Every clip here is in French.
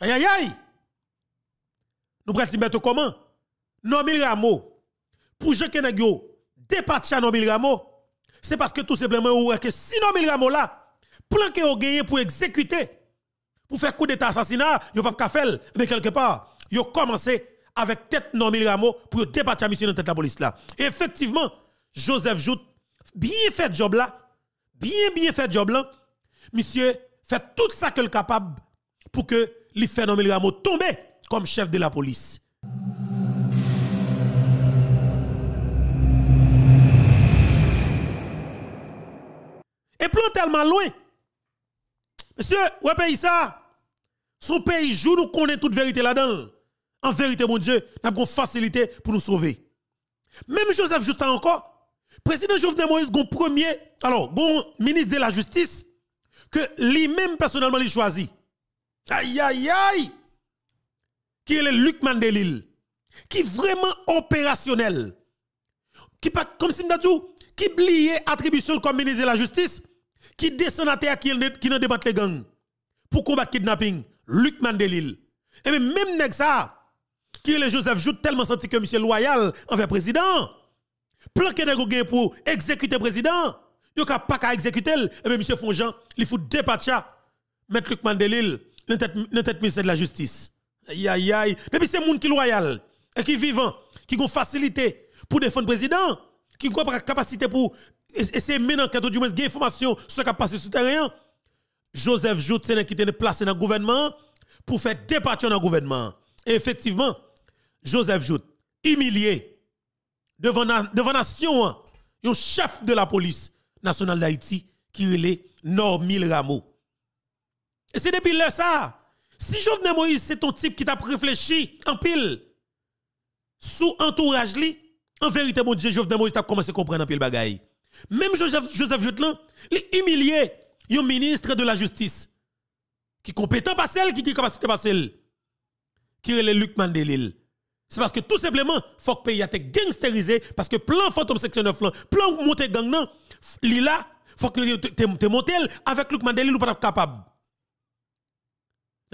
Aïe, aïe, aïe. Nous prenons mettre comment? Nomil Rameau. Pour je dépatch dépatcha Nomil Rameau, c'est parce que tout simplement, ou que si Nomil Rameau là, plan que pour exécuter, pour faire coup d'état assassinat, vous pas faire, mais quelque part, vous commencé avec tête Nomil Rameau pour à mission dans tête la police là. Effectivement, Joseph Jout, bien fait job là, bien bien fait job là, monsieur, fait tout ça que le capable pour que li fait Nomel tombé tomber comme chef de la police. Et plan tellement loin. Monsieur, ouais pays ça. Son pays joue nous connaît toute vérité là-dedans. En vérité, mon Dieu, nous avons facilité pour nous sauver. Même Joseph Justin encore, président Jovenel Moïse, gon premier, alors, gon ministre de la Justice, que lui-même personnellement il choisi. Aïe, aïe, aïe. Qui est le Luc Mandelil. Qui est vraiment opérationnel. Qui pas, comme si qui blie attribution comme ministre de la justice. Qui descend à terre, qui, qui ne débat les gangs. Pour combattre le kidnapping. Luc Mandelil. Et même, même ça, qui est le Joseph Jout tellement senti que monsieur loyal envers président. Plan que nèg pour exécuter président, yo ka pas ka exécuter et bien monsieur Fonjan il fout deux patcha. Mettre Luc Mandelil dans tête ministère de la justice. Aïe, aïe, aïe. Depuis ces monde qui loyal, et qui vivant, qui ont facilité pour défendre le président, qui ont la capacité pour essayer de mener enquête, du moins, des informations sur ce qui a passé sur le terrain. Joseph Jout, c'est qui était placé dans le gouvernement pour faire départ dans le gouvernement. Et effectivement, Joseph Jout, humilié devant la devant nation, hein, un chef de la police nationale d'Haïti qui est Normil Rameau. Et c'est depuis là ça. Si Jovenel Moïse, c'est ton type qui t'a réfléchi en pile, sous entourage li, en vérité, mon Dieu, Jovenel Moïse t'a commencé à comprendre en pile bagaille. Même Joseph, Joseph Jotelin, il humilié un ministre de la justice. Qui est compétent par celle, qui est capacité de celle. Qui est le Luc Mandelil. C'est parce que tout simplement, il faut que le pays a été gangsterisé, parce que plan fantôme section 9 plein plan monter gang il là, faut que te monté avec Luc Mandelil ou pas capable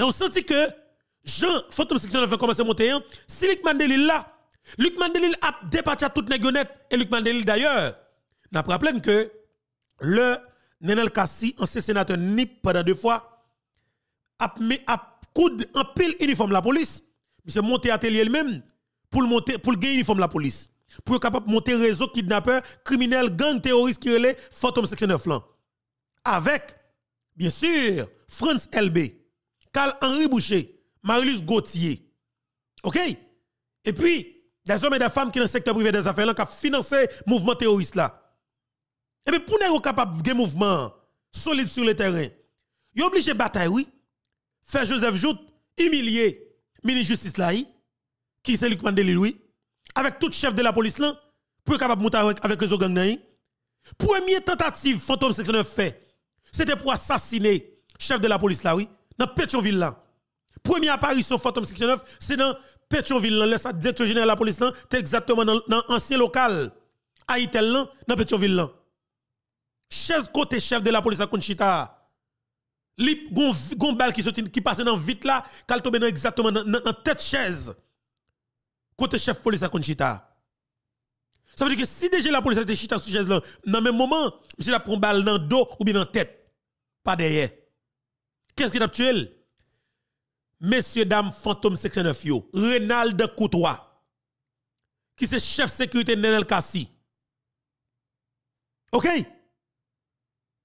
on sentit que Jean, Phantom section 9 commencé à monter. Hein. Si Luc Mandelil là, Luc Mandelil a à toute négonette. Et Luc Mandelil d'ailleurs, n'a pas rappelé que le Nenel Kassi, ancien sénateur NIP pendant deux fois, a, à coude en pile uniforme la police. Monsieur monté à télé lui-même pour le monter pour gagner uniforme la police. Pour être capable de monter réseau kidnappeur, criminel, gang terroriste qui relèvent Phantom section 9 là. Avec, bien sûr, France LB. Carl Henri Boucher, Marilus Gauthier. OK Et puis, des hommes et des femmes qui dans le secteur privé des affaires qui a financé le mouvement terroriste là. Et bien, pour être capable de mouvement solide sur le terrain, vous obligé de bataille, oui. Faire Joseph Jout humilier ministre justice là, qui c'est Luc Mandeli, oui. Avec tout chef de la police là, pour capable de monter avec, les gang Première tentative fantôme 69 fait, c'était pour assassiner chef de la police là, oui dans Pétionville là. Premier apparition Phantom 69, c'est dans Pétionville là. Le directeur général de la police là, c'est exactement dans l'ancien local. Haïtel là, dans Pétionville là. Chaise côté chef de la police à Conchita. Les gon qui passent passe dans vite là, qui tombe exactement dans tête chaise. Côté chef police à Conchita. Ça veut dire que si déjà la police a été chita sous chaise là, dans le même moment, monsieur la prend balle dans le dos ou bien dans la tête, pas derrière. Qu'est-ce qui est actuel, Messieurs, dames, fantôme section 9, yo, Reynald qui c'est chef sécurité Nenel Kassi. OK?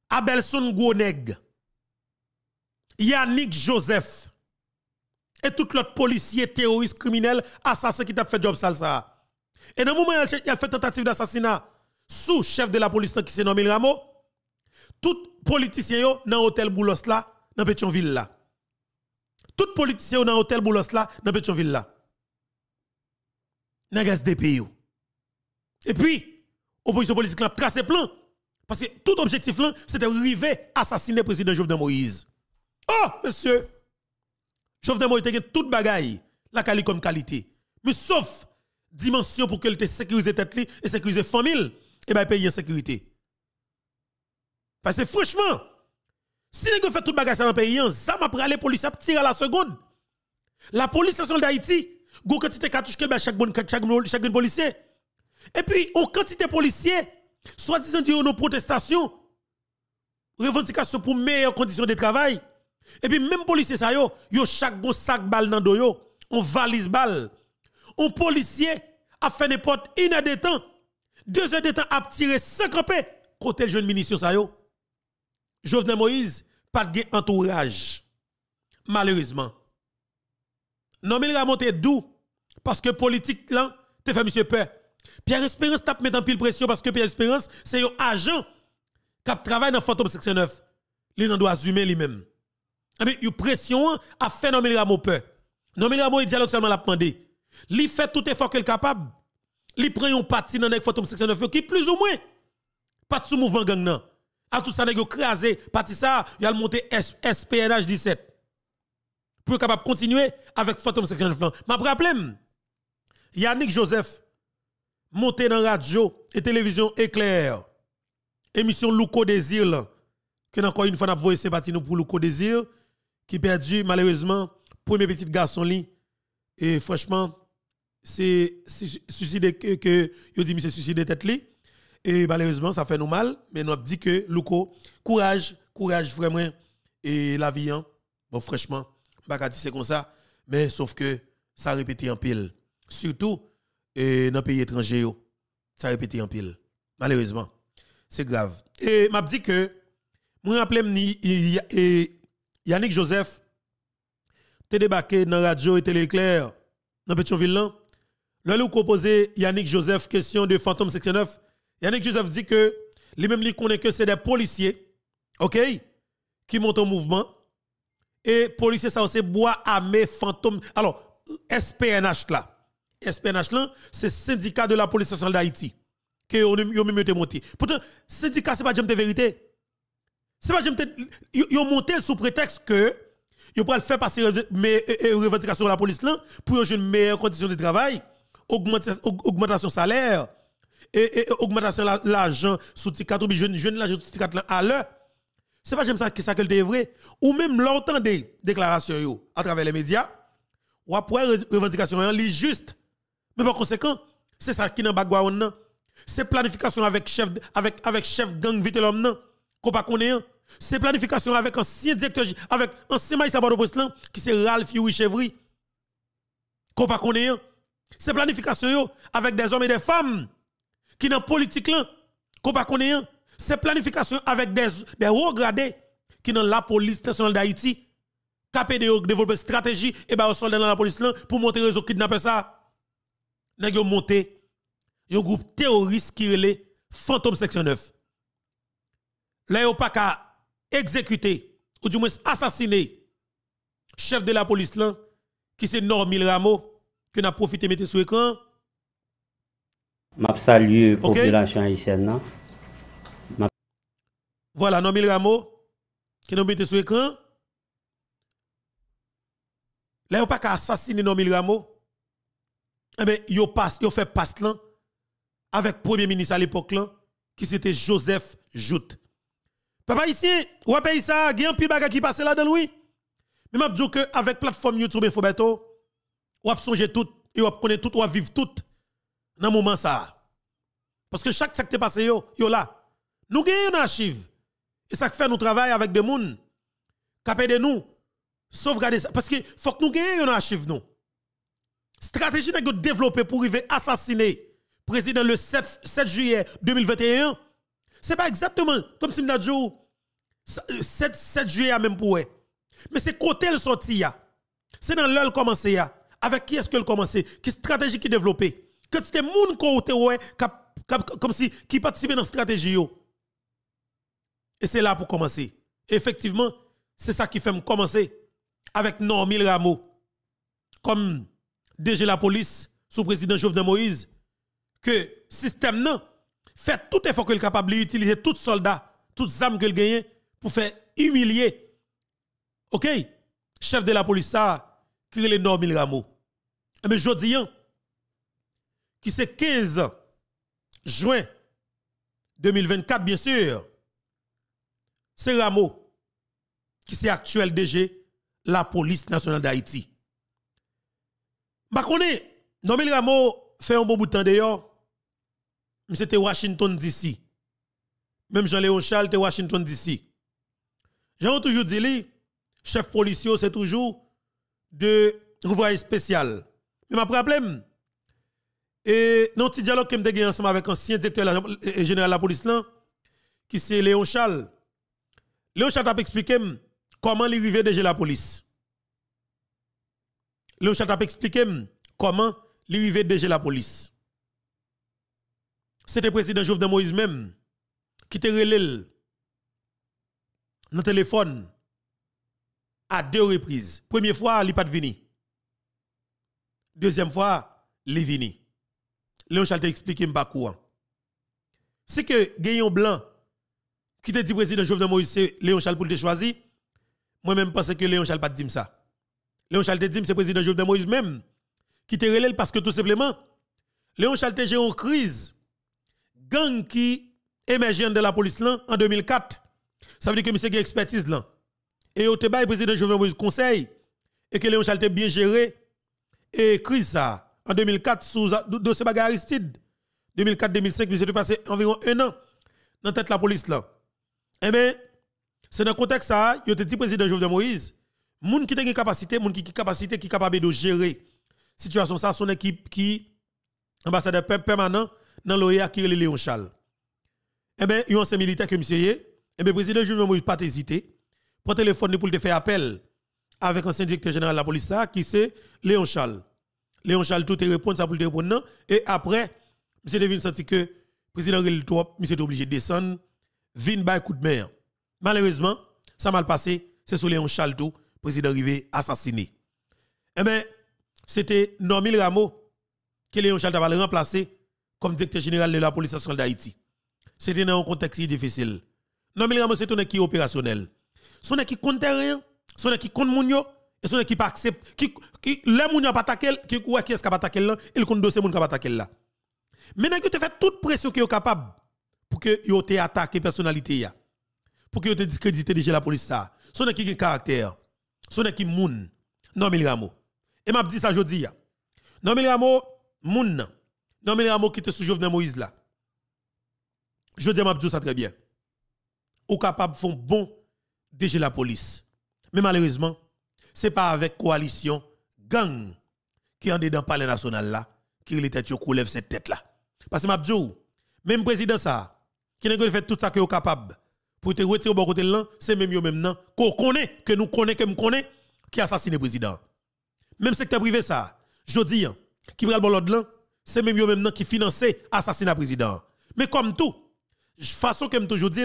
Abelson Gouneg, Yannick Joseph, et tout l'autre policier, terroriste, criminel, assassin qui t'a fait job salsa. Et dans le moment où il a fait tentative d'assassinat sous chef de la police qui s'est nommé Ramo, tout politicien yo dans l'hôtel Boulos là, dans Pétionville là. Tout politicien dans l'hôtel Boulos là, dans Pétionville là. Dans gaz des pays. Et puis, opposition politique là, tracé plein... Parce que tout objectif là, c'est de arriver à assassiner le président Jovenel Moïse. Oh, monsieur! Jovenel Moïse a toute bagaille, la qualité comme qualité. Mais sauf dimension pour qu'elle te sécurise tête et sécurise famille, et eh bien pays en sécurité. Parce que franchement, si vous fait tout bagage dans le pays, hein, ça m'a pris la police à tirer à la seconde. La police nationale d'Haïti, une quantité de que ben, chaque, chaque, policier. Et puis, une quantité de policiers, soi-disant dire nos protestations, revendications pour meilleures conditions de travail. Et puis, même policiers, ça yo, yo chaque bon sac balle dans doyo, on valise balle. Un policier a fait n'importe une heure de temps, deux heures de temps a tiré 5 côté jeune ministre ça yo. Jovenel Moïse, pas de entourage. Malheureusement. Non, mais il doux. Parce que politique là, te fait monsieur peur. Pierre Espérance tape met en pile pression parce que Pierre Espérance, c'est un agent qui travaille dans Fantôme 69. Il doit assumer lui-même. Ah, mais une pression a fait non, mais Rameau peur. Non, mais dialogue seulement l'a demandé. Il fait tout effort qu'il est capable. Il prend un parti dans le Fantôme 69 qui plus ou moins pas de sous mouvement gang a tout ça, nèg crasé, parti ça, il a monté SPNH 17. Pour capable continuer avec Phantom 69. Flan. M'a problème Yannick Joseph monté dans radio et télévision éclair. Émission Louko Désir que encore une fois n'a voyé pour Louko Désir qui perdu malheureusement premier petit garçon li et franchement c'est suicidé que que yo dit suicidé tête li et malheureusement, ça fait nous mal, mais nous avons dit que, Louko, courage, courage vraiment. Et la vie, hein. bon, franchement, pas c'est comme ça, mais sauf que ça répété en pile. Surtout et dans pays étrangers, ça répété en pile. Malheureusement, c'est grave. Et m'a dit que, moi, rappelle Yannick Joseph, t'es débarqué dans la radio et téléclair, dans Pétionville, là. Là, nous proposé Yannick Joseph, question de Fantôme 69. Yannick Joseph dit que lui-même, il connaît que c'est des policiers, OK, qui montent en mouvement. Et policiers, ça, c'est bois armé, fantôme. Alors, SPNH là, SPNH là, c'est syndicat de la police nationale d'Haïti, que ont même été monté. Pourtant, syndicat, c'est pas jamais de vérité. C'est pas jamais Ils ont monté sous prétexte que ils pourraient faire passer les euh, euh, revendications de la police là pour une meilleure condition de travail, augmentation, augmentation salaire et, augmentation de l'argent sous tes 4 jeune jeune l'argent sous à l'heure. C'est pas j'aime ça que ça que le vrai ou même l'entendre des déclarations à travers les médias ou après revendication en li juste. Mais par conséquent, c'est ça qui dans background C'est planification avec chef avec avec chef gang vite l'homme qu'on pas connaît. Hein? C'est planification avec ancien directeur avec ancien magistrat qui c'est Ralph Yuri Chevry. Qu'on pas hein? C'est planification avec des hommes et des femmes qui dans politique là, qu'on pas connaît, c'est planification avec des, des hauts gradés qui dans la police nationale d'Haïti, de développer stratégie, et ben, soldats dans la police là, pour monter réseau kidnapper ça. Ils ont monté, un groupe terroriste qui le Fantôme Section 9. Là, yo pas qu'à exécuter, ou du moins assassiner, chef de la police là, qui c'est Normil Rameau, qui a profité mettre sur écran. Je salue la population haïtienne. Voilà, Nomil Rameau, qui nous mettez sur l'écran. Là, vous pas qu'à assassiner Nomil Rameau. Eh bien, vous passe, yo fait passe là avec premier ministre à l'époque qui c'était Joseph Jout. Papa ici, ou pays ça, il y a un petit qui passe là dans lui. Mais m'a dis que avec plateforme YouTube et ou a songé tout, et ou connaît tout, On a vivre tout dans moment ça. Parce que chaque ce qui passé, yo, yo là. Nous gagnons une archive. Et ça fait nous travail avec des gens qui de nous, sauvegarder ça. Parce que faut que nous gagnions une archive, nous. Stratégie que développer pour arriver assassiner président le 7, juillet 2021. ce n'est pas exactement comme si nous dit 7, euh, 7 juillet même pour Mais c'est côté le sorti C'est dans l'heure commencé Avec qui est-ce que le commencé Qui stratégie qui développée c'est c'était monde qui te comme si qui participe dans stratégie Et c'est là pour commencer. Effectivement, c'est ça qui fait commencer avec Normil Rameau comme DG la police sous président Jovenel Moïse que système fait tout effort qu'il est capable d'utiliser tout soldat, toutes armes qu'il gagne pour faire humilier OK chef de la police ça qui est Normil Rameau. Eh Mais ben, je dis, hein, qui c'est 15 juin 2024, bien sûr, c'est Rameau, qui c'est actuel DG, la police nationale d'Haïti. Ma bah, connais, Nomil Rameau fait un bon bout de temps d'ailleurs, mais c'était Washington DC. Même Jean-Léon Charles, était Washington DC. J'ai toujours dit, chef policier, c'est toujours de voir spécial. Mais ma problème, et dans petit dialogue que j'ai ensemble avec ancien directeur euh, euh, général de la police, là, qui c'est Léon Charles, Léon Charles a expliqué hum, comment il arrivait déjà la police. Léon Charles a expliqué hum, comment il arrivait déjà la police. C'était le président Jovenel Moïse même qui était relé. Hum, dans le téléphone à deux reprises. Première fois, il n'est pas venu. Deuxième fois, il est venu. Léon Charles t'a expliqué pas courant. C'est que Gayon Blanc qui te dit président Jovenel Moïse c'est Léon Charles pour te choisir. Moi même pense que Léon Charles pas dit ça. Léon Charles te dit c'est président Jovenel Moïse même qui te relève parce que tout simplement Léon Charles te gère une crise gang qui émergent de la police là en 2004. Ça veut dire que monsieur une expertise là. Et au te bail président Jovenel Moïse conseil et que Léon Charles bien géré et crise ça en 2004 sous dossier bagarre Aristide. 2004-2005, s'est passé environ un an dans la tête de la police là. Eh bien, c'est dans le contexte ça, il a dit président Jovenel Moïse, moun qui a une capacité, moun qui a capacité qui capable de gérer la situation ça son équipe qui ambassadeur permanent dans l'OEA qui est Léon Charles. Eh bien, il y a un militaire qui monsieur eh bien président Jovenel Moïse pas hésité, pour téléphone pour te faire appel avec ancien directeur général de la police ça qui c'est Léon Charles. Léon Charles tout te répond, ça pour te répondre non. Et après, monsieur devine senti que le président Réli trop, monsieur est obligé de descendre, vin bay coup de mer. Malheureusement, ça mal passé, c'est sur Léon Charles le président arrivé assassiné. Eh bien, c'était Normil Rameau que Léon Charles avait remplacer comme directeur général de la police nationale d'Haïti. C'était dans un contexte difficile. Normil Rameau, c'est un équipe opérationnel. Son équipe compte rien, son équipe compte mounio et son équipe accepte, qui, qui, les gens qui pas attaqué, qui, ouais, qui est-ce a attaqué là, il compte dossier gens qui a attaqué là. Maintenant que tu fais toute pression qui est capable pour que tu te attaqué personnalité y'a Pour que tu te discrédité déjà la police ça. Son équipe qui caractère. Son équipe moun. Non, mais Ramo. Et m'a dit ça aujourd'hui. Non, mais Ramo, moun. Non, mais Ramo qui te sous Jovenel Moïse là. Je dis m'a dit ça très bien. Ou capable font bon déjà la police. Mais malheureusement, c'est pas avec coalition gang qui en dedans palais national là qui les têtes qui lève cette tête là parce que m'a même président ça qui n'a fait tout ça qui est capable pour te retirer au bon côté là c'est même lui même non qu'on connaît que nous connaît que me connaît qui président même secteur privé ça dis, qui le bon l'ordre là c'est même lui même non qui l'assassinat du président mais comme tout façon que me toujours dit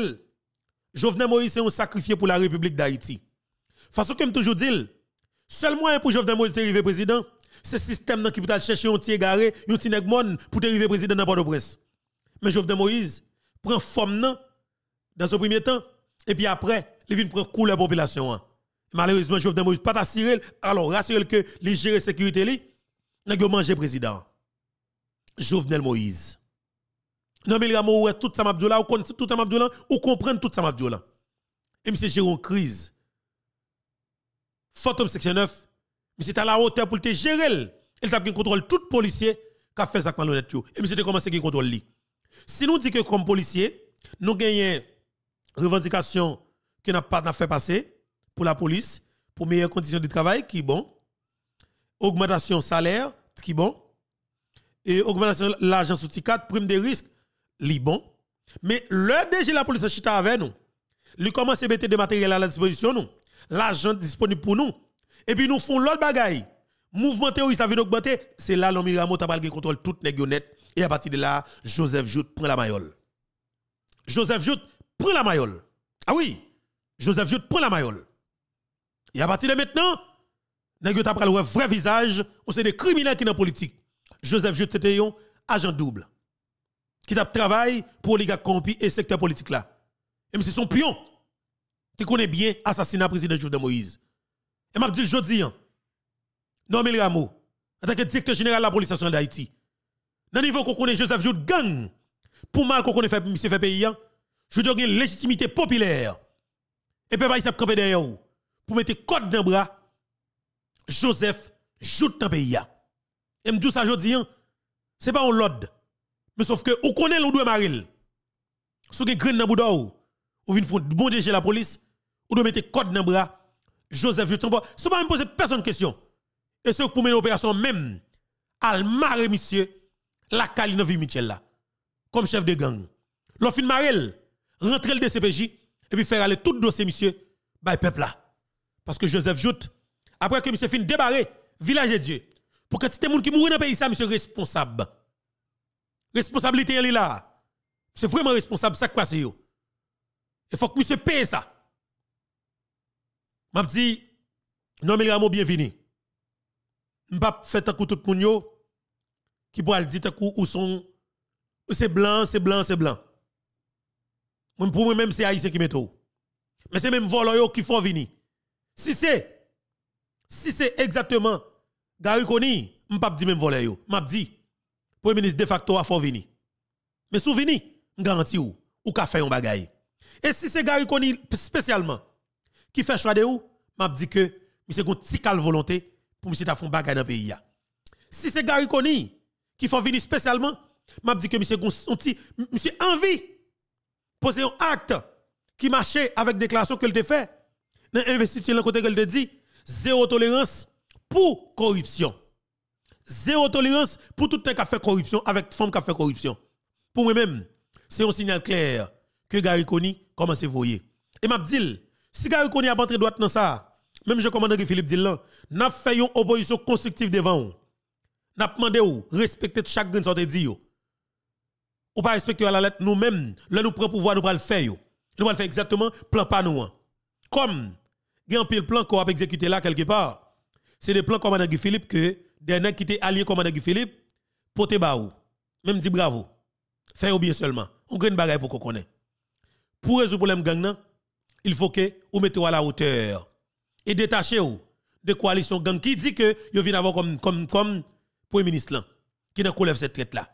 Jovenel Moïse est un sacrifié pour la République d'Haïti façon que me toujours dit Seulement pour Jovenel Moïse arriver président, c'est le système qui peut chercher un petit égaré, un petit négmon pour arriver président dans port de presse. Mais Jovenel Moïse prend forme dans ce premier temps, et puis après, il vient prendre couleur la population. Hein. Malheureusement, Jovenel Moïse pas assuré, alors rassurez que les gérer sécurité, li, n'a pas président. Jovenel Moïse. Non, mais il tout ça Mabdoula, ou tout ça Mabdoula, ou comprendre tout ça Mabdoula. Et monsieur, Jérôme une crise Photos Section 9, mais c'est à la hauteur pour te gérer. Il t'a pris contrôle tout policier qui a fait ça malhonnête. Et monsieur a commencé à contrôle Si nous disons que comme policier, nous gagnons revendication que n'a pas fait passer pour la police, pour meilleures conditions de travail, qui bon, augmentation salaire, qui bon, et augmentation l'argent sous ticket, prime de risque, li bon. Mais le DG la police chita avec nous. Lui commence à mettre des matériels à la disposition nous l'argent disponible pour nous. Et puis nous font l'autre bagaille. Mouvement ça vient d'augmenter. C'est là l'homme Miramo qui contrôle toute négionette. Et à partir de là, Joseph Jout prend la mayole. Joseph Jout prend la mayole. Ah oui, Joseph Jout prend la mayole. Et à partir de maintenant, nèg pris le vrai visage, ou c'est des criminels qui dans politique. Joseph Jout c'était un agent double qui a travaillé pour les gars corrompus et secteur politique là. Et c'est son pion qui connaît bien assassinat président Jovenel Moïse. Et m'a dit jodi hein, Non mais Rameau, en tant que directeur général de la police nationale d'Haïti. Dans niveau qu'on connaît Joseph Jout gang pour mal qu'on connaît fait fait pays, hein, je dis une légitimité populaire. Et puis, il s'est campé derrière pour mettre le code dans le bras Joseph Jout dans pays. Hein. Et me dis ça jodi c'est pas un lode, Mais sauf que, ou connaît l'oudoué maril. Sou gen dans le boudou, ou vient font bon DG la police, ou de mettre code dans le bras, Joseph Jout, sans même pas me poser personne de question. Et ce pour mener l'opération même, à marrer monsieur, la caline vie Michel là, comme chef de gang. L'offre marrel, rentrer le DCPJ, et puis faire aller tout dossier monsieur, le peuple là. Parce que Joseph Jout, après que monsieur fin débarré, village de Dieu, pour que tout le monde qui mourra dans le pays, ça, monsieur responsable. Responsabilité, elle est là. C'est vraiment responsable, ça qui passe. Il faut que monsieur paye ça m'a dit non mais bienvenu. bienvenue. M'pa fait un coup tout moun yo qui dire un dire où sont c'est blanc, c'est blanc, c'est blanc. pour moi même c'est haïtien qui met tout. Mais c'est même volo qui font venir. Si c'est si c'est exactement Gary Koni, m'pa dit même Je yo, m'a dit premier ministre de facto a fort venir. Mais vous garantis ou ou ka fait un bagay. Et si c'est Gary Koni spécialement qui fait choix de où M'a dit que monsieur gon petit volonté pour monsieur ta font bagaille dans pays Si c'est Gary qui faut venir spécialement, m'a dit que monsieur gon petit monsieur envie poser un acte qui marchait avec déclaration qu'elle te fait dans investiture le côté qu'elle te dit zéro tolérance pour corruption. Zéro tolérance pour tout un qui a fait corruption avec femme qui a fait corruption. Pour moi-même, c'est un signal clair que Gary commence à voyer. Et m'a dit si y a entré droite dans ça, même je commande Philippe Dillon, n'a fait une opposition constructive devant vous. N'a demandé ou respecter chaque grain de dit Ou pas respecter la lettre nous-mêmes, là nous prenons pouvoir nous pas le faire Nous le faire exactement plan pas nous. Hein. Comme il y a un plan qu'on a exécuté là quelque part. C'est des plans comme Guy Philippe que dernier qui était allié comme Guy Philippe pote baou. Même dit bravo. Fais ou bien seulement. On une bagaille pour qu'on connaisse... Pour résoudre le problème gang il faut que vous mettez à la hauteur et détachez vous de coalition gang qui dit que vous venez avoir comme comme comme premier ministre là qui n'a collève cette traite là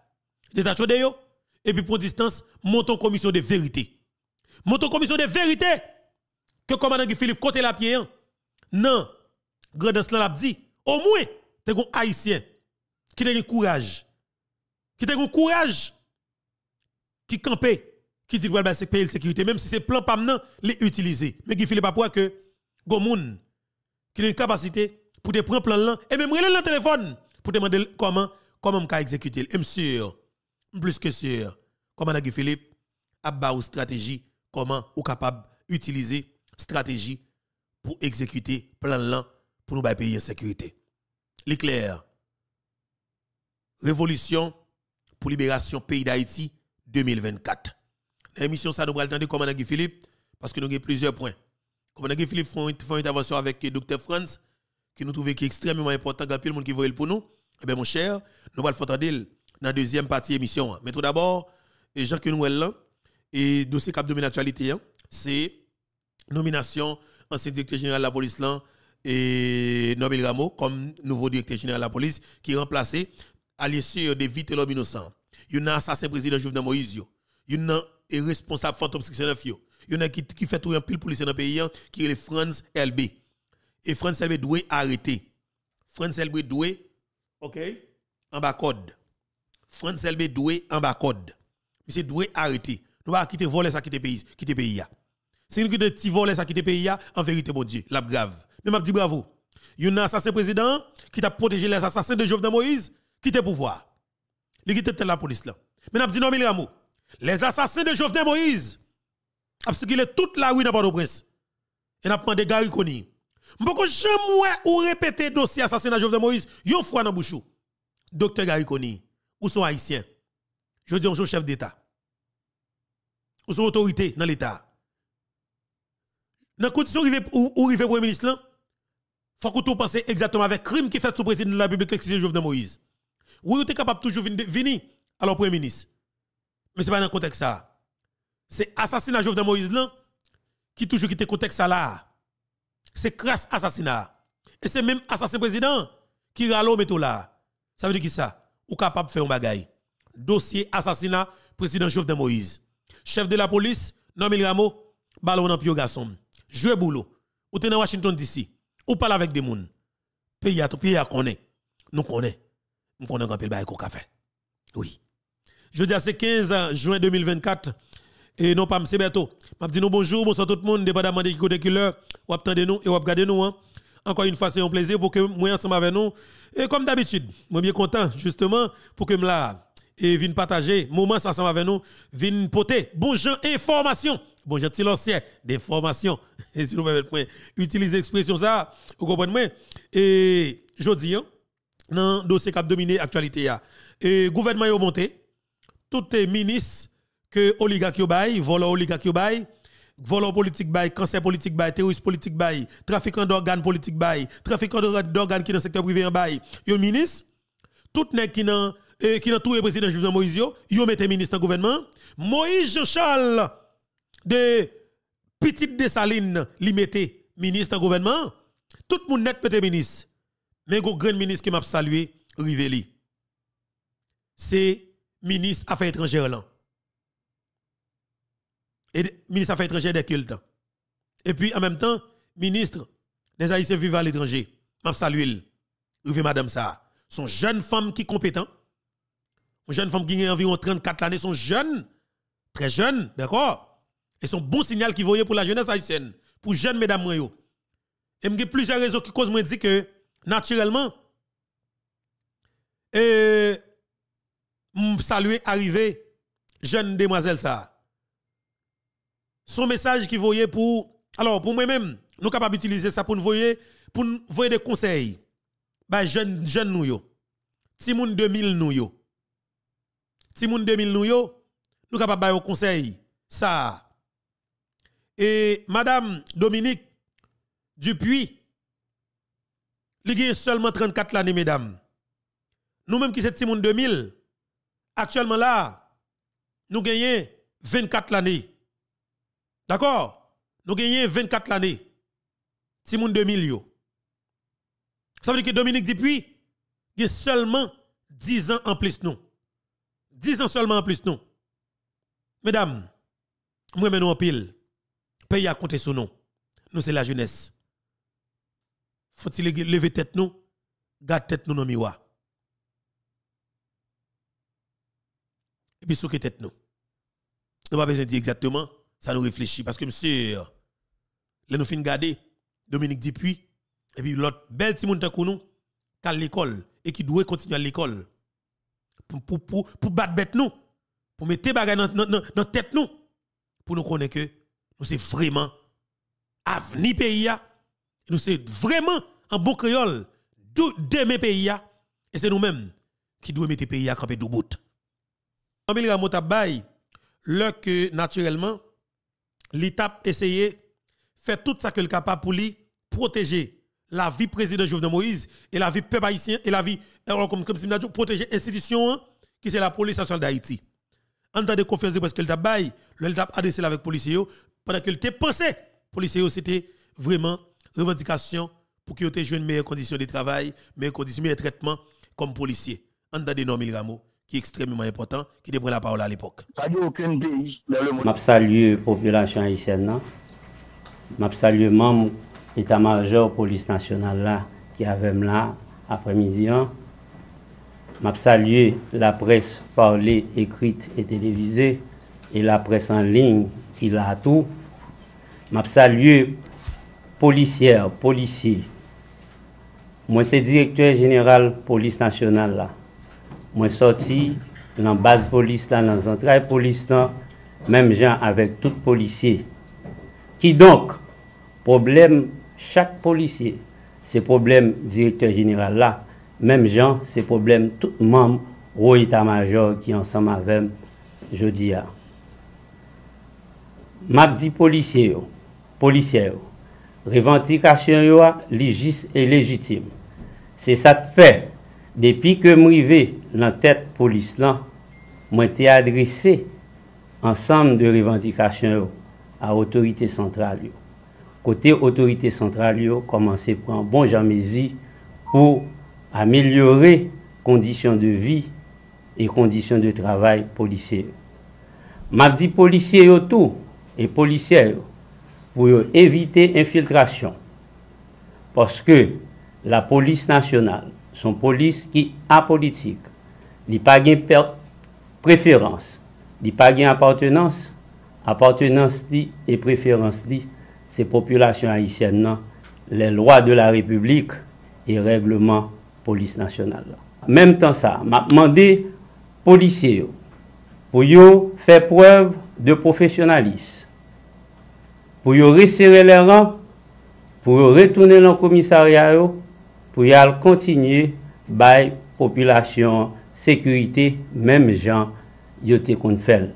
détachez de yo et puis pour distance montons commission de vérité montons commission de vérité que commandant Philippe côté la pied. Hein. non grandance l'a dit au moins t'es un haïtien qui a courage qui a courage qui campait qui dit que le pays la sécurité, même si c'est plan PAM, les utiliser. Mais qui fait pas pour que Gomoun, qui a une capacité pour te prendre plan et même relève le téléphone pour demander comment, comment on peut exécuter. Et sûr, plus que sûr, comment Guy Philippe a une stratégie, comment on est capable d'utiliser stratégie pour exécuter plan pour nous payer en sécurité. L'éclair, révolution pour libération pays d'Haïti 2024 émission ça nous va attendre comme Guy Philippe parce que nous avons plusieurs points. Comme Guy Philippe fait une intervention avec Dr Franz qui nous trouvait extrêmement important le monde qui voit pour nous. Eh bien mon cher, nous allons faire dans la deuxième partie de l'émission. Mais tout d'abord, jacques Nouel et dossier cap de l'actualité hein, c'est nomination ancien directeur général de la police et Nobel Rameau comme nouveau directeur général de la police qui remplaçait à l'issue de Vite l'homme innocent. Il y a un assassin président Jovenel Moïse. Il y a et responsable fantôme 69 yo. Il y en a qui, fait tout un pile policier dans le pays hein, qui est le France LB. Et France LB doit arrêter. France LB doit OK en bas code. France LB doit en bas code. Monsieur doit arrêter. Nous va quitter voler ça quitter pays, quitter pays Si nous quitter petit voler ça quitter pays en vérité mon Dieu, la grave. Mais m'a dit bravo. Il y a un assassin président qui t'a protégé les assassins de Jovenel Moïse qui te pouvoir. Il quitte la police là. Mais ma dit non mais les les assassins de Jovenel Moïse a est toute la rue dans Port-au-Prince. Et n'a demandé Gary Koni. Mboko jamais ou répéter dossier assassinat Jovenel Moïse yon fois dans bouchou. Docteur Gary Koni, ou sont haïtiens. Je dis on sont chef d'état. Ou sont autorité dans l'état. Dans condition où river premier ministre là, faut que tout pense exactement avec crime qui fait sous président de la République Jovenel Moïse. Ou vous êtes capable toujours venir alors premier ministre. Mais ce n'est pas dans le contexte ça. C'est assassinat de Moïse là, qui toujours le contexte ça là. C'est crasse assassinat. Et c'est même assassin président qui râle au là. Ça veut dire qui ça? Ou capable de faire un bagaille. Dossier assassinat président de Moïse. Chef de la police, Nomil Rameau, ballon dans Pio Garçon. Jouez boulot. Ou t'es dans Washington DC. Ou parle avec des gens. Pays à tout, pays à connaît. Nous connaît. Nous connaît un grand le bail qu'on fait. Oui. Je dis à ce 15 juin 2024. Et non pas M. Berto. Je dis nous bonjour, bonsoir tout le monde, dépendamment de qui côté qui l'heure, ou attendez nous et ou regardez nous. Hein. Encore une fois, c'est un plaisir pour que moi ensemble avec nous. Et comme d'habitude, moi bien content justement pour que me là et vienne partager moment ça ensemble avec nous, vienne porter bonjour information. Bonjour l'ancien des formations. Et si vous pouvez utiliser l'expression ça, vous comprenez Et je dis hein, dans dossier qui a dominé l'actualité, hein, Et gouvernement est monté tout les ministres que oligarque yo bay, oligarque yo bay, politique bay, cancer politique bay, terroriste politique bay, trafiquant d'organes politique bay, trafiquant d'organes qui dans le secteur privé bay, yo ministre, tout nèg qui dans euh, qui dans tout le président Jovenel Moïse yo, yo mette ministre en gouvernement, Moïse Jean-Charles de petite Dessaline li mette ministre en gouvernement, tout le monde net mette ministre. Mais go grand ministre qui m'a salué, Riveli. C'est ministre Affaires étrangères là. Et ministre Affaires étrangères des cultes. Et puis en même temps, ministre des Haïtiens vivant à l'étranger, m'a salué. Rive madame ça. Son jeune femme qui compétent. Une jeune femme qui a environ 34 années, son jeune, très jeune, d'accord Et son bon signal qui voyait pour la jeunesse haïtienne, pour jeunes mesdames Et Et me plusieurs raisons qui causent moi dit que naturellement et saluer arrivé jeune demoiselle ça. Son message qui voyait pour alors pour moi-même, nous capables d'utiliser ça pour nous voyer pour nous voyer des conseils. Bah jeune jeune nous Timoun 2000 nous yo. Timoun 2000 nous yo, nous capables bailler conseils. ça. Et madame Dominique Dupuis li seulement 34 l'année mesdames. Nous même qui c'est Timoun 2000 actuellement là, nous gagnons 24 l'année. D'accord Nous gagnons 24 l'année. Timoun 2000 yo. Ça veut dire que Dominique depuis, il seulement 10 ans en plus nous. 10 ans seulement en plus nous. Mesdames, moi nous en pile. Pays à compter sur nous. Nous c'est la jeunesse. Faut-il lever tête nous? Garde tête nous dans et puis est tête nous. Nous pas besoin de dire exactement, ça nous réfléchit. Parce que monsieur, là nous fin garder Dominique Dupuis, et puis l'autre bel petit monde nous, qui à l'école, et qui doit continuer à l'école. Pour, pour, pour, pour battre bête nous, pour mettre bagages dans notre tête nous, pour nous connaître que nous sommes vraiment avenir pays, nous sommes vraiment en bon créole, De mes pays, et c'est nous-mêmes qui devons mettre pays à camper de bout. En bil Tabaye, là que naturellement, l'État essayé fait tout ce que le capable pour protéger la vie président Jovenel Moïse et la vie peuple haïtien et la vie euh, comme comme si protéger l'institution hein, qui c'est la police nationale d'Haïti. En tant de confiance parce que le tabaye, le tap adressé avec policiers pendant que le pensé policiers c'était vraiment revendication pour qu'ils aient une meilleure condition de travail, meilleure condition meilleur traitement comme policier. En tant de nomil Rameau qui est extrêmement important, qui devrait la parole à l'époque. Je salue la population haïtienne. Je salue même létat major de la police nationale là, qui avait là après-midi. Je hein. salue la presse parlée, écrite et télévisée et la presse en ligne qui l'a tout. Je salue policières, policiers. Moi, c'est directeur général police nationale là. mwen soti nan bas polistan, nan zantray polistan, menm jan avèk tout polisye. Ki donk, problem chak polisye, se problem direkter general la, menm jan se problem tout mèm ro ita major ki ansan ma vèm jodi ya. Map di polisye yo, polisye yo, revantikasyon yo a, li jis e legitim. Se sat fèm, Depuis que mrive la tête polis lan, mwen te adrese ensemble de revendications à l'autorité centrale. Côté autorité centrale, otorite sentral yo, bon jamezi pour améliorer conditions de vie et conditions de travail policiers. yo. Map policiers polisye yo tou, e et yo, pour éviter la police nationale, Son polis ki apolitik, li pa gen preferans, li pa gen apartenans, apartenans li e preferans li se populasyon Haitien nan le lwa de la republik e regleman polis nasyonal. Mem tan sa, ma pman de polisye yo, pou yo fe prev de profesyonalis, pou yo resere le ran, pou yo retoune lan komisaryay yo, pou yal kontinye bay popilasyon sekurite menm jan yote kon fel.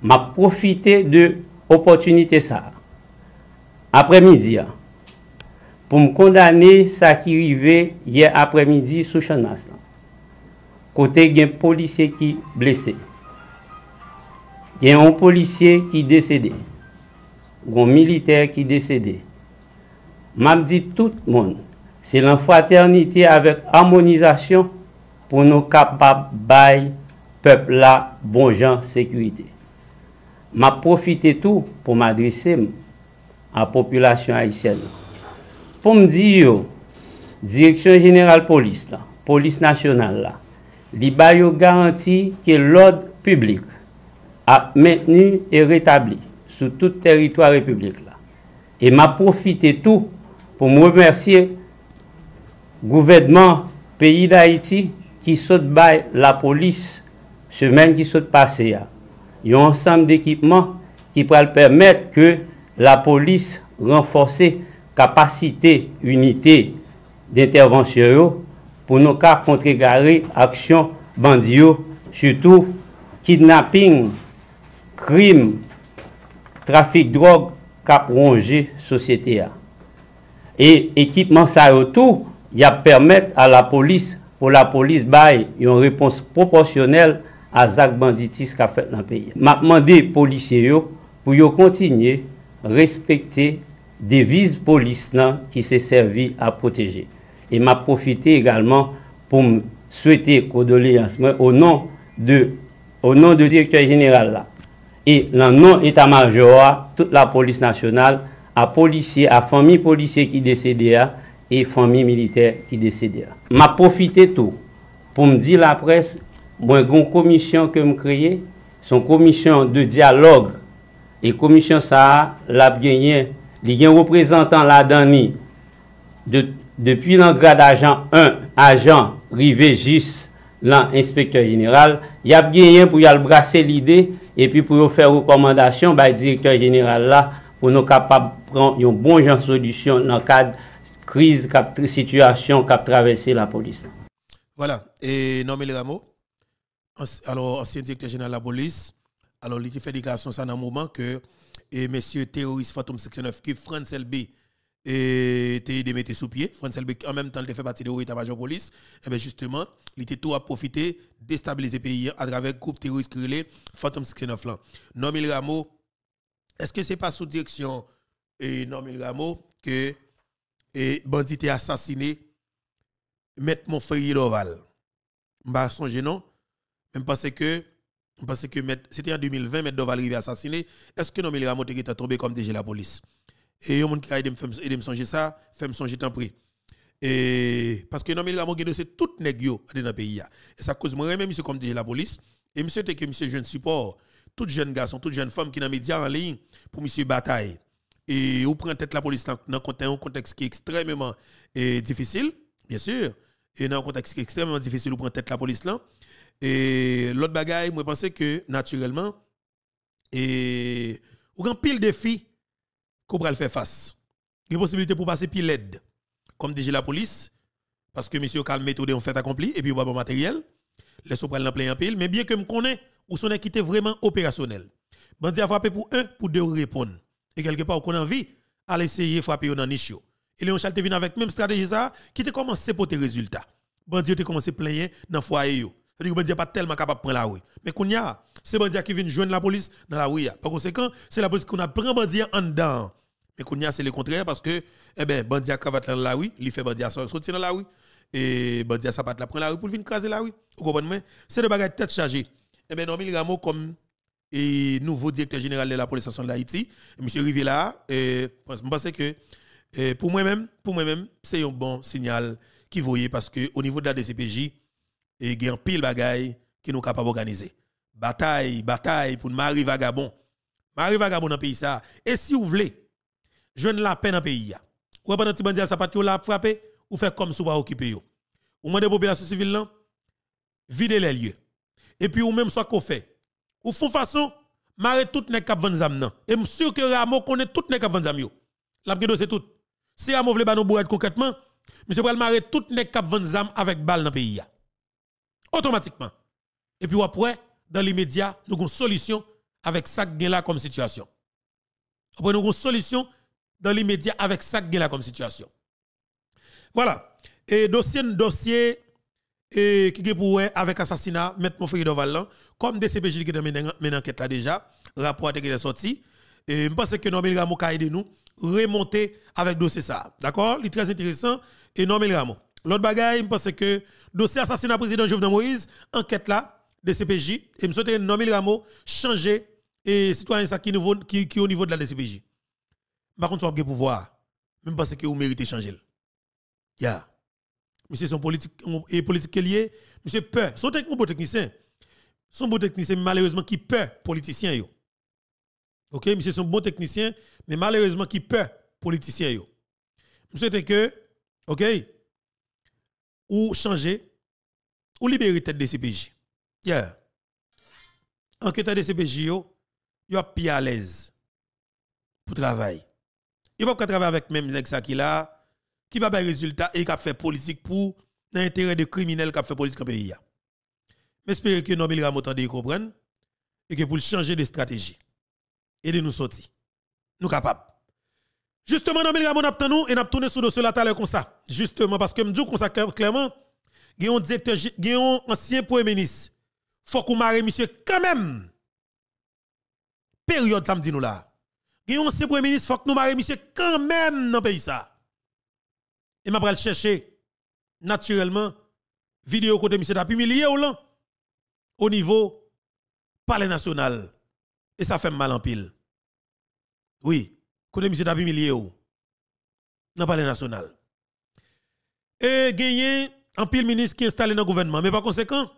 M ap profite de opotunite sa. Apre midi ya, pou m kondane sa ki rive yè apre midi sou chan mas nan. Kote gen policye ki blese. Gen yon policye ki desede. Yon militer ki desede. M ap di tout moun. Se lan fraternite avek harmonizasyon pou nou kapap bay pepl la bonjan sekwite. Ma profite tou pou madrisem an populasyon aisyen. Pou m di yo, Direksyon General Police la, Police Nationale la, li bay yo garanti ke l'od publik a menteni e retabli sou tout teritwa republik la. E ma profite tou pou m remersiye gouvedman peyi d'Haïti ki sot bay la polis semen ki sot pase ya. Yon ansam d'ekipman ki pral permèt ke la polis renforsè kapasite unitè d'intervention yo pou nou ka kontre gare aksyon bandi yo choutou kidnapping, krim, trafik drog, kap rongé sosyete ya. E ekipman sa yo tou ya permette a la polis pou la polis bay yon repons proporsyonel a zak banditis ka fet nan peyi. Ma kman de polisye yo pou yo kontinye respekte de viz polis nan ki se servi a proteje. E ma profite egalman pou m souete kodole yansman o nan de direktor general la. E nan nan etat major a, tout la polis nasyonal, a polisye, a fami polisye ki desede a, e fami militer ki desede a. Ma profite tou, pou m di la pres, mwen goun komisyon ke m kreye, son komisyon de diyalog, e komisyon sa, la bgenyen, li gen reprezentan la dani, depi lan grad ajan 1, ajan rive jis, lan inspektor general, ya bgenyen pou yal brase lide, e pi pou yo fè rekomandasyon, ba direktor general la, pou nou kapap pran yon bon jan solusyon nan kad crise, situation qu'a traversé la police. Voilà. Et Nommé Rameau, alors ancien directeur général de la police, alors il fait déclaration ça dans un moment que et monsieur terroriste Phantom 69 qui France LB était démetté sous pied. France LB en même temps il fait partie de l'état major police et eh bien justement, il était tout à profiter déstabiliser pays à travers le groupe terroriste qui Phantom 69 là. Rameau, est-ce que c'est pas sous direction et Nommé Rameau que et bandit assassiné mettre mon frère Doval. M'a songé non, même parce que parce que c'était en 2020 mettre Doval est assassiné, est-ce que non mais Ramoté qui est tombé comme déjà la police. Et yon moun qui a aidé me songer ça, fait me songer tant pris. Et parce que non mais Ramoté c'est tout nèg yo dans le pays Et ça cause moi même monsieur comme déjà la police et monsieur était que monsieur jeune support, tout jeune garçon, toute jeune femme qui dans média en ligne pour monsieur bataille et on prend tête la police dans un contexte qui est extrêmement difficile, bien sûr, et dans un contexte qui est extrêmement difficile, on prend tête la police là. Et l'autre bagaille, moi, je pense que naturellement, et on grand pile de défis qu'on va faire face. Il y a possibilité pour passer pile l'aide, comme déjà la police, parce que monsieur calme est en fait accompli, et puis on pas bon matériel, laisse on prendre plein en pile, mais bien que me connais, ou son équité vraiment opérationnel. Bandi a frappé pour un, pour deux répondre. Et quelque part, on a envie à essayer frapper dans niche. Et Léon Charles vient avec même stratégie ça, qui te commencé pour tes résultats. Bandia a commencé à dans le foyer. C'est-à-dire que pas tellement capable de prendre la rue. Mais qu'on a, c'est Bandia qui vient joindre la police dans la rue. Par conséquent, c'est la police qu'on a pris bandit en dedans. Mais qu'on y a, c'est le contraire parce que, eh ben, a cravate dans la rue, il fait bandi à sortir dans la rue. Et ça a sapat la prendre la rue pour venir craser la rue. Vous comprenez? C'est des bagages tête chargée. Eh ben, Normil Rameau, comme et nouveau directeur général de la police nationale d'Haïti, M. Rivella, euh, je pense que euh, pour moi-même, pour moi-même, c'est un bon signal qui voyait parce que au niveau de la DCPJ, il y a un pile bagaille qui nous capable d'organiser. Bataille, bataille pour Marie Vagabond. Marie Vagabond dans pays ça. Et si vous voulez, je ne la peine dans pays là. Ou pendant petit à ça la frapper ou faire comme si pas occupé yo. Ou la population civile là, videz les lieux. Et puis ou même soit qu'on fait ou fou façon, marrer tout les cap vendre zam nan. Et sûr que Rameau connaît tout les cap vendre zam yo. L'a c'est tout. Si Ramo vle ba concrètement, monsieur pral marre tout les cap vendre zam avec balle dans pays Automatiquement. Et puis après, dans l'immédiat, nous avons une solution avec ça gen la comme situation. Après nous avons une solution dans l'immédiat avec ça gen la comme situation. Voilà. Et dossier dossier et qui est pour avec assassinat mettre mon frère Doval comme DCPJ qui est dans enquête là déjà rapport qui est sorti et je pense que Normel Ramo a aidé nous remonter avec dossier ça d'accord Il est très intéressant et Normel Rameau l'autre bagaille je pense que dossier assassinat président Jovenel Moïse enquête là DCPJ et me souhaite Normel Rameau changer et citoyen ça qui qui, au niveau de la DCPJ par contre on a pouvoir même pense que vous méritez changer ya monsieur son politique et politique lié, monsieur peur. Son beau technicien. Son technicien malheureusement qui peur politicien yo. OK, monsieur son bon technicien mais malheureusement qui peur politicien yo. Monsieur que OK ou changer ou libérer tête de CPJ. Yeah. tête de CPJ yo, yo pire à l'aise pour travailler. Il pas travailler avec même ça qui là qui va de résultat et qui a fait politique pour l'intérêt des criminels qui fait politique dans le pays. J'espère que nous avons entendu et que pour changer de stratégie et de nous sortir, nous capables. Justement, nous Ramotande nous et nous tourné sur le dossier là comme ça. Justement, parce que nous dis comme clairement, que un ancien premier ministre. Faut qu'on monsieur quand même. Période dit nous là. Il y a un ancien premier ministre, faut que nous monsieur quand même dans le pays ça. Et m'a pral chercher naturellement vidéo côté monsieur Tapi millier là au niveau palais national. Et ça fait mal en pile. Oui, côté M. Tapi au ou dans palais national. Et gagné en pile ministre qui installé dans le gouvernement mais par conséquent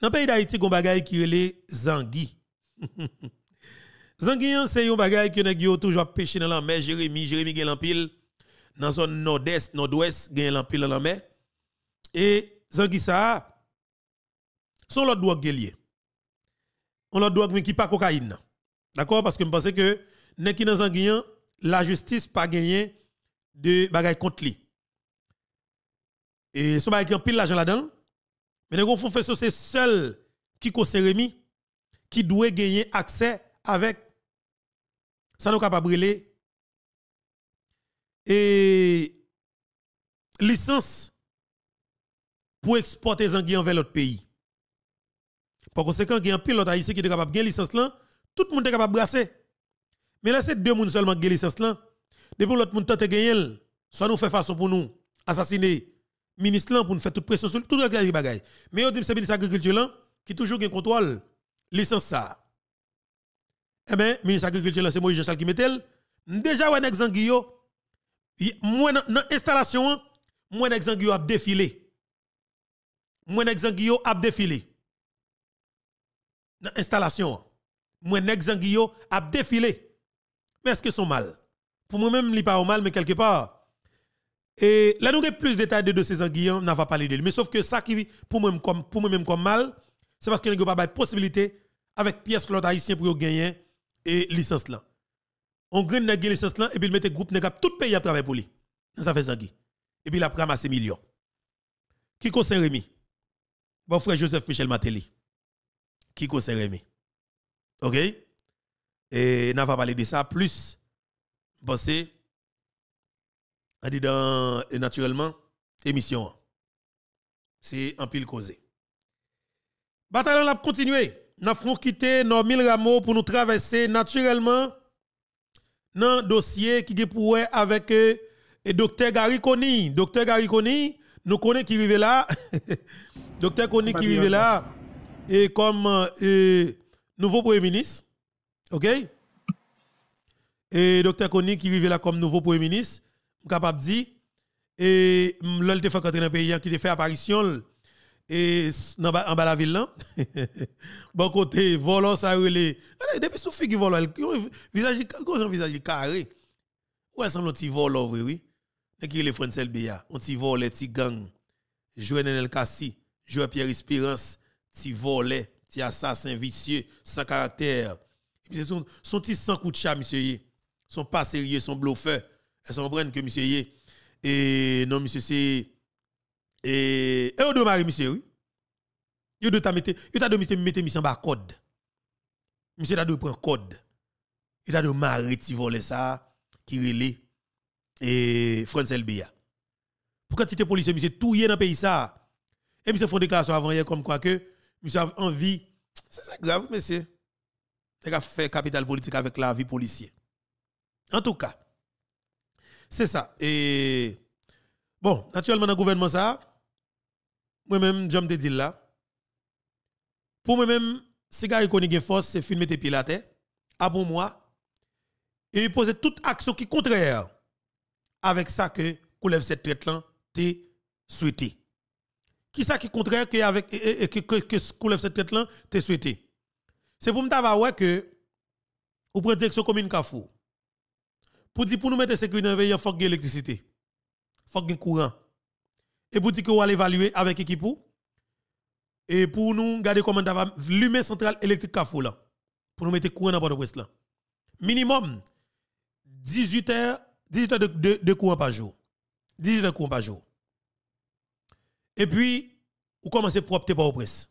dans le pays d'Haïti, il y a qui est Zangui. Zangui, c'est un bagay qui est toujours péché dans la mer. Jérémy, Jérémy pile dans zone nord-est, nord-ouest, gagne l'en dans la mer. Et Zanguissa, son l'autre drogue lié. On l'autre drogue qui pas cocaïne. D'accord Parce que je pense que n'est qui dans Zanguian, la justice pas gagné de bagaille contre lui. Et son bagaille qui en pile l'argent là-dedans. Mais les ça, c'est seul qui Rémi qui doit gagner accès avec ça pas capable et licence pour exporter Zangui vers l'autre pays. Par conséquent, il y a un pilote haïtien qui est capable de gagner licence là, tout le monde est capable de brasser. Mais là, c'est deux personnes seulement qui ont licence là. Depuis l'autre monde tente gagner, soit nous faisons façon pour nous assassiner ministre là pour nous faire toute pression sur tout le monde. Mais on dit que c'est ministre de là qui toujours gagne contrôle licence ça. Eh bien, ministre de là c'est moi, jean qui met Déjà on a un il dans installation moi exanguio qui a défilé moi n'exang qui a défilé dans installation moi exanguio qui a défilé mais est-ce que c'est mal pour moi même li pas mal mais quelque part et là nous avons plus de détails de ces Zanguillon, on va parler Mais sauf que ça qui, pour moi-même comme, pour moi comme mal, c'est parce que n'y a pas de possibilité avec pièce l'autre haïtien pour gagner et licence là on gagne la licence et puis il mette groupe nèg tout pays à travailler pour lui. Ça fait Et puis il a ramassé millions. Qui concerne Rémi Bon frère Joseph Michel Matéli. Qui concerne Rémi OK Et on va parler de ça plus parce que on dit dans naturellement émission c'est un pile causé. Bataillon l'a continué. Nous avons quitté nos mille rameaux pour nous traverser naturellement dans dossier qui est pour avec eh, le eh, docteur Gary Conny. Docteur Gary nous connaissons qui est là. docteur Conny qui arrive là et comme nouveau Premier ministre. OK? Et docteur Conny qui arrive là comme nouveau Premier ministre, capable de dire, et eh, l'autre fait dans un pays qui fait apparition et en bas la ville là bon côté volant ça relé depuis sous figure volant visage un visage carré ouais semble un petit volant oui oui et qui le Français LBA on petit volet petit gang Joël Cassi Joël Pierre Espérance petit volet petit assassin vicieux sans caractère et son son petit sans coup de chat monsieur son pas sérieux son bluffeur elles sont que monsieur et non monsieur c'est et et de mari monsieur oui. Yo de ta mette, yo ta de monsieur mette mis en bas code. Monsieur ta de prendre code. Yo ta de mari ti voler ça qui relé et France LBA. Pour te policier monsieur tout touyer dans pays ça. Et monsieur font déclaration avant hier comme quoi que monsieur a envie c'est grave monsieur. C'est qu'a fait capital politique avec la vie policier. En tout cas, c'est ça. Et bon, naturellement, dans le gouvernement, ça, moi-même, je me dis là, pour moi-même, si gars connaît une force, c'est filmer tes pieds à bon ah, à moi, et poser toute action qui est contraire avec ça que lève cette traite-là, t'es souhaité. Qui ça qui est contraire que avec que que lève cette traite-là, t'es souhaité. C'est pour me dire bah que, ou prend direction commune Kafou. Pour dire, pour nous mettre sécurité en le pays, il faut l'électricité. Il faut courant et pour dire vous allez évaluer avec l'équipe et pour nous garder comment ça va l'humain centrale électrique à là pour nous mettre courant dans port de prince là minimum 18 heures 18 de, courant par jour 18 heures de courant par jour et puis vous commencez à opter port au presse.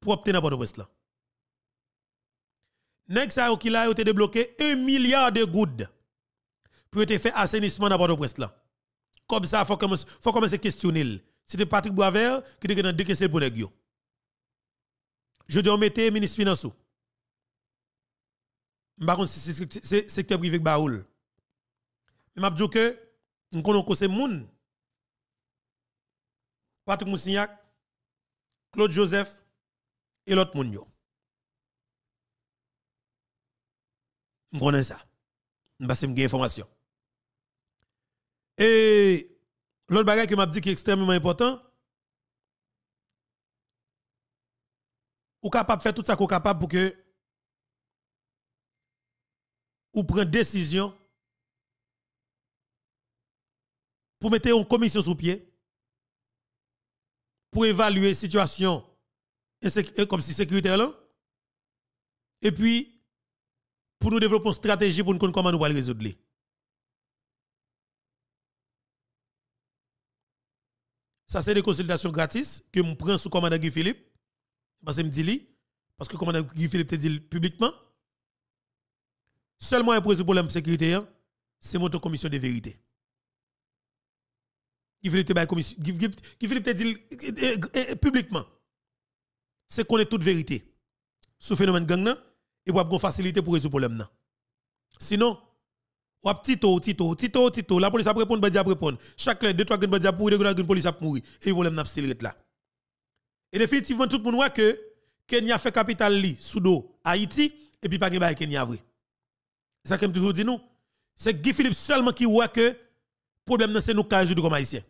pour opter dans Port-au-Prince là Next, qui a été débloqué 1 milliard de gouttes pour être faire assainissement dans port de prince là. Comme ça, il faut commencer faut commencer à questionner. C'était Patrick Boisvert qui a dans deux pour les Je dis, on mettait ministre financier. pas si c'est secteur privé de baoul. Mais je dis que, nous que ces monde. Patrick Moussignac, Claude Joseph et l'autre monde. Je connais ça. Je des information. Et l'autre bagage que m'a dit qui est extrêmement important, ou capable de faire tout ça qu'on capable pour que ou une décision pour mettre une commission sous pied pour évaluer la situation euh, comme si sécurité là et puis pour nous développer une stratégie pour nous comprendre comment nous allons résoudre. Ça, c'est des consultations gratis que je prends sous commandant Guy Philippe. Parce que me parce que commandant Guy Philippe te dit publiquement. Seulement un problème de sécurité, hein, c'est mon commission de vérité. Guy Philippe te dit eh, eh, eh, publiquement. C'est qu'on est toute vérité. le phénomène gang, et pour avoir facilité pour résoudre le problème. Sinon, ou tito, tito, tito, tito. La police a répondre, bandi a répondre. Chaque deux, trois grenades bandi a pourri, deux grenades police a mourir. » Et ils problème n'a pas là. Et définitivement, tout le monde voit que Kenya fait capital li, sous Haïti, et puis pas de Kenya vrai. C'est ça comme je toujours dit nous. C'est Guy Philippe seulement qui voit que le problème c'est nous qui résoudre comme haïtiens.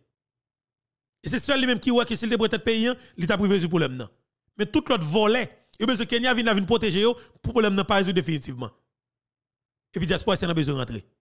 Et c'est lui même qui voit que s'il était être payant, hein, il a privé le problème non. Mais tout l'autre volet, il eh besoin que Kenya vienne protéger oh, pour le problème n'a pas résolu définitivement. Et puis diaspora c'est a besoin de rentrer.